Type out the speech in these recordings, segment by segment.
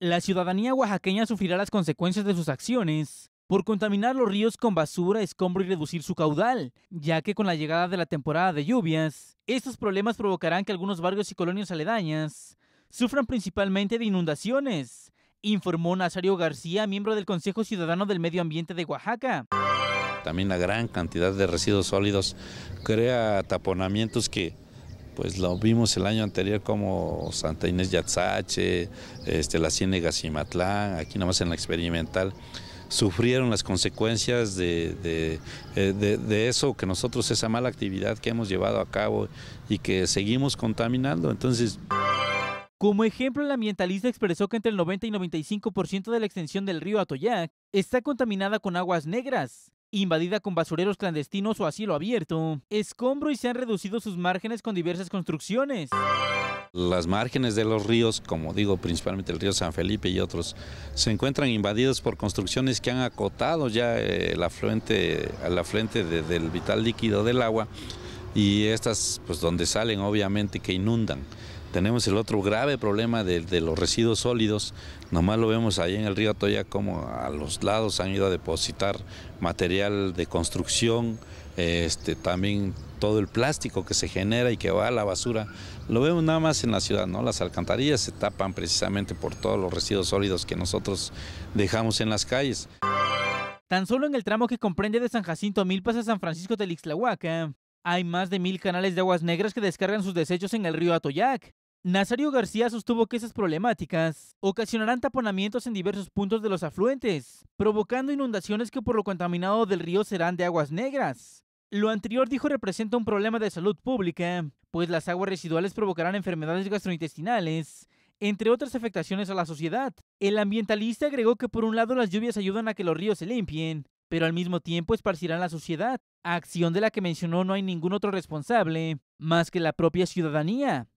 La ciudadanía oaxaqueña sufrirá las consecuencias de sus acciones por contaminar los ríos con basura, escombro y reducir su caudal, ya que con la llegada de la temporada de lluvias, estos problemas provocarán que algunos barrios y colonias aledañas sufran principalmente de inundaciones, informó Nazario García, miembro del Consejo Ciudadano del Medio Ambiente de Oaxaca. También la gran cantidad de residuos sólidos crea taponamientos que pues lo vimos el año anterior como Santa Inés Yatzache, este, la Ciénega Cimatlán, aquí nomás en la experimental, sufrieron las consecuencias de, eh, eso, que nosotros esa mala actividad que hemos llevado a cabo y que seguimos contaminando. Entonces... Como ejemplo, la ambientalista expresó que entre el 90 y 95% de la extensión del río Atoyac está contaminada con aguas negras, invadida con basureros clandestinos o a cielo abierto, escombro y se han reducido sus márgenes con diversas construcciones. Las márgenes de los ríos, como digo, principalmente el río San Felipe y otros, se encuentran invadidos por construcciones que han acotado ya el eh, afluente, del vital líquido del agua y estas, pues donde salen obviamente que inundan. Tenemos el otro grave problema de, los residuos sólidos. Nomás lo vemos ahí en el río Atoyac como a los lados han ido a depositar material de construcción, este, también todo el plástico que se genera y que va a la basura. Lo vemos nada más en la ciudad, ¿no? Las alcantarillas se tapan precisamente por todos los residuos sólidos que nosotros dejamos en las calles. Tan solo en el tramo que comprende de San Jacinto a Milpas San Francisco del Ixtlahuaca, hay más de mil canales de aguas negras que descargan sus desechos en el río Atoyac. Nazario García sostuvo que esas problemáticas ocasionarán taponamientos en diversos puntos de los afluentes, provocando inundaciones que por lo contaminado del río serán de aguas negras. Lo anterior dijo representa un problema de salud pública, pues las aguas residuales provocarán enfermedades gastrointestinales, entre otras afectaciones a la sociedad. El ambientalista agregó que por un lado las lluvias ayudan a que los ríos se limpien, pero al mismo tiempo esparcirán la sociedad, acción de la que mencionó no hay ningún otro responsable, más que la propia ciudadanía.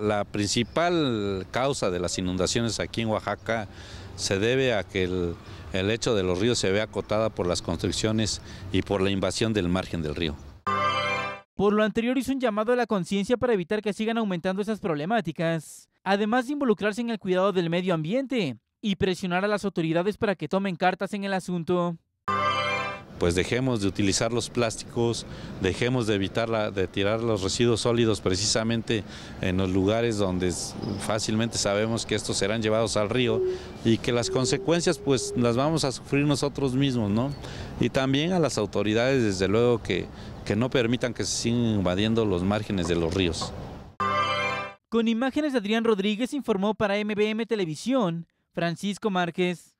La principal causa de las inundaciones aquí en Oaxaca se debe a que el, hecho de los ríos se ve acotada por las construcciones y por la invasión del margen del río. Por lo anterior hizo un llamado a la conciencia para evitar que sigan aumentando esas problemáticas, además de involucrarse en el cuidado del medio ambiente y presionar a las autoridades para que tomen cartas en el asunto pues dejemos de utilizar los plásticos, dejemos de evitar de tirar los residuos sólidos precisamente en los lugares donde fácilmente sabemos que estos serán llevados al río y que las consecuencias pues las vamos a sufrir nosotros mismos, ¿no? Y también a las autoridades desde luego que, que no permitan que se sigan invadiendo los márgenes de los ríos. Con imágenes de Adrián Rodríguez informó para MBM Televisión, Francisco Márquez.